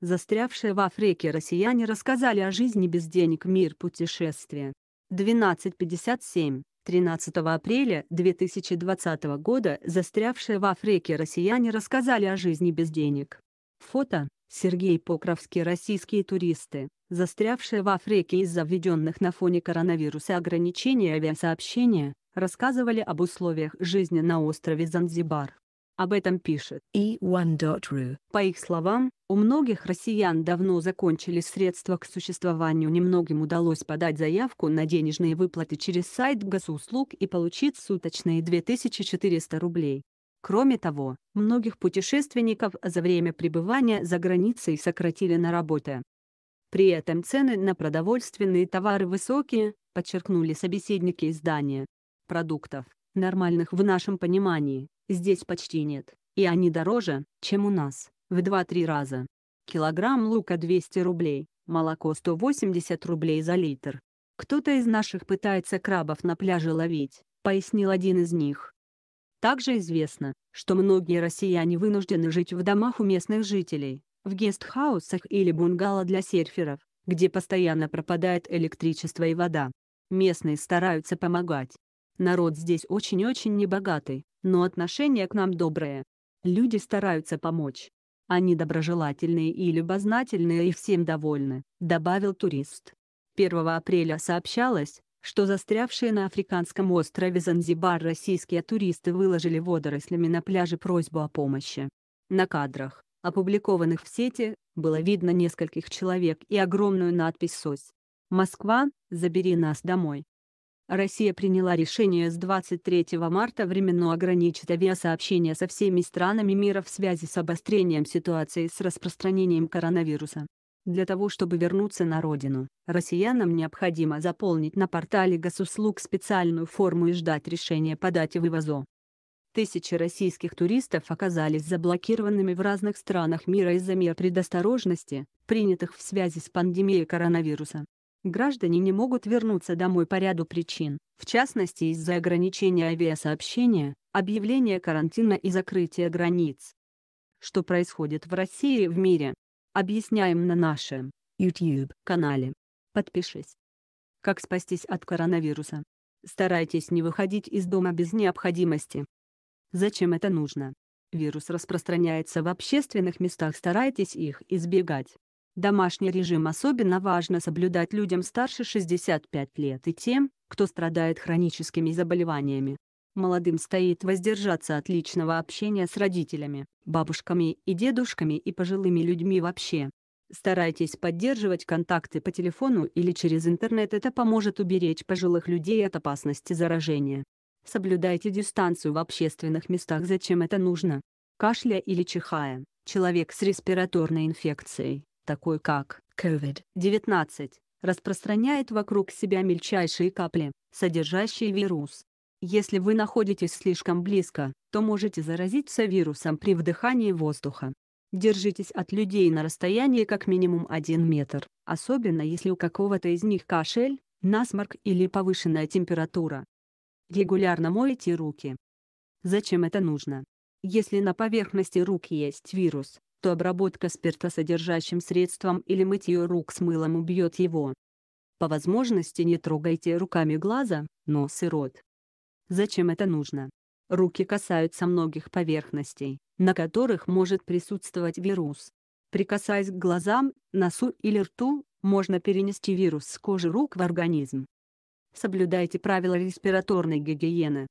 Застрявшие в Африке россияне рассказали о жизни без денег мир путешествия. 12.57. 13 апреля 2020 года застрявшие в Африке россияне рассказали о жизни без денег. Фото. Сергей Покровский российские туристы, застрявшие в Африке из-за введенных на фоне коронавируса ограничений авиасообщения, рассказывали об условиях жизни на острове Занзибар. Об этом пишет e1.ru. По их словам, у многих россиян давно закончились средства к существованию, немногим удалось подать заявку на денежные выплаты через сайт госуслуг и получить суточные 2400 рублей. Кроме того, многих путешественников за время пребывания за границей сократили на работе. При этом цены на продовольственные товары высокие, подчеркнули собеседники издания. Продуктов, нормальных в нашем понимании, здесь почти нет, и они дороже, чем у нас в 2-3 раза. Килограмм лука 200 рублей, молоко 180 рублей за литр. Кто-то из наших пытается крабов на пляже ловить, пояснил один из них. Также известно, что многие россияне вынуждены жить в домах у местных жителей, в гестхаусах или бунгало для серферов, где постоянно пропадает электричество и вода. Местные стараются помогать. Народ здесь очень-очень небогатый, но отношение к нам доброе. Люди стараются помочь. Они доброжелательные и любознательные и всем довольны», — добавил турист. 1 апреля сообщалось, что застрявшие на африканском острове Занзибар российские туристы выложили водорослями на пляже просьбу о помощи. На кадрах, опубликованных в сети, было видно нескольких человек и огромную надпись «СОС». «Москва, забери нас домой». Россия приняла решение с 23 марта временно ограничить авиасообщения со всеми странами мира в связи с обострением ситуации с распространением коронавируса. Для того, чтобы вернуться на родину, россиянам необходимо заполнить на портале госуслуг специальную форму и ждать решения по дате вывоза. Тысячи российских туристов оказались заблокированными в разных странах мира из-за мер предосторожности, принятых в связи с пандемией коронавируса граждане не могут вернуться домой по ряду причин, в частности из-за ограничения авиасообщения, объявления карантина и закрытия границ. Что происходит в России и в мире? Объясняем на нашем YouTube-канале. Подпишись. Как спастись от коронавируса? Старайтесь не выходить из дома без необходимости. Зачем это нужно? Вирус распространяется в общественных местах, старайтесь их избегать. Домашний режим особенно важно соблюдать людям старше 65 лет и тем, кто страдает хроническими заболеваниями. Молодым стоит воздержаться от личного общения с родителями, бабушками и дедушками и пожилыми людьми вообще. Старайтесь поддерживать контакты по телефону или через интернет, это поможет уберечь пожилых людей от опасности заражения. Соблюдайте дистанцию в общественных местах, зачем это нужно. Кашля или чихая, человек с респираторной инфекцией, такой как COVID-19, распространяет вокруг себя мельчайшие капли, содержащие вирус. Если вы находитесь слишком близко, то можете заразиться вирусом при вдыхании воздуха. Держитесь от людей на расстоянии как минимум 1 метр, особенно если у какого-то из них кашель, насморк или повышенная температура. Регулярно мойте руки. Зачем это нужно? Если на поверхности рук есть вирус, то обработка спиртосодержащим средством или мытье рук с мылом убьет его. По возможности не трогайте руками глаза, нос и рот. Зачем это нужно? Руки касаются многих поверхностей, на которых может присутствовать вирус. Прикасаясь к глазам, носу или рту, можно перенести вирус с кожи рук в организм. Соблюдайте правила респираторной гигиены.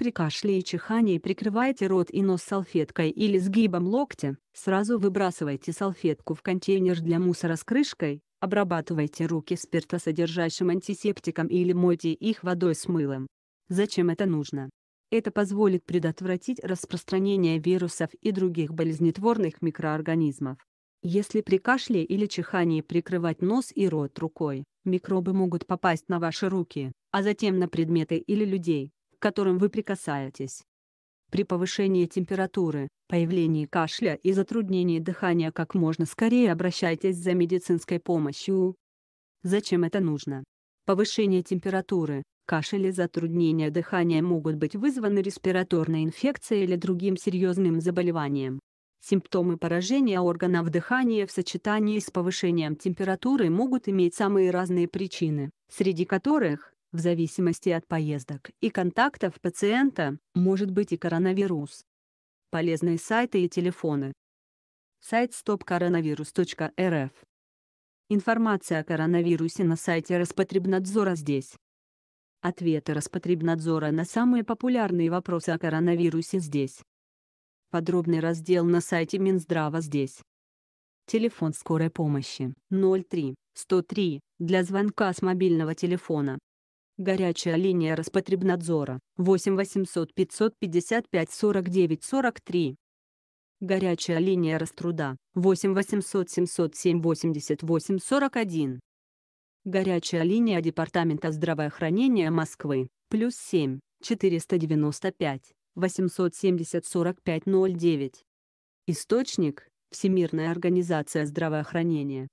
При кашле и чихании прикрывайте рот и нос салфеткой или сгибом локтя, сразу выбрасывайте салфетку в контейнер для мусора с крышкой, обрабатывайте руки спиртосодержащим антисептиком или мойте их водой с мылом. Зачем это нужно? Это позволит предотвратить распространение вирусов и других болезнетворных микроорганизмов. Если при кашле или чихании прикрывать нос и рот рукой, микробы могут попасть на ваши руки, а затем на предметы или людей которым вы прикасаетесь. При повышении температуры, появлении кашля и затруднении дыхания как можно скорее обращайтесь за медицинской помощью. Зачем это нужно? Повышение температуры, кашель и затруднение дыхания могут быть вызваны респираторной инфекцией или другим серьезным заболеванием. Симптомы поражения органов дыхания в сочетании с повышением температуры могут иметь самые разные причины, среди которых в зависимости от поездок и контактов пациента, может быть и коронавирус. Полезные сайты и телефоны. Сайт stopcoronavirus.rf Информация о коронавирусе на сайте Роспотребнадзора здесь. Ответы Роспотребнадзора на самые популярные вопросы о коронавирусе здесь. Подробный раздел на сайте Минздрава здесь. Телефон скорой помощи 03 103 для звонка с мобильного телефона. Горячая линия Роспотребнадзора 8 800 555 49 43. Горячая линия Раструда 8 800 707 88 41. Горячая линия Департамента здравоохранения Москвы плюс 7 495 870 45 09. Источник Всемирная организация здравоохранения.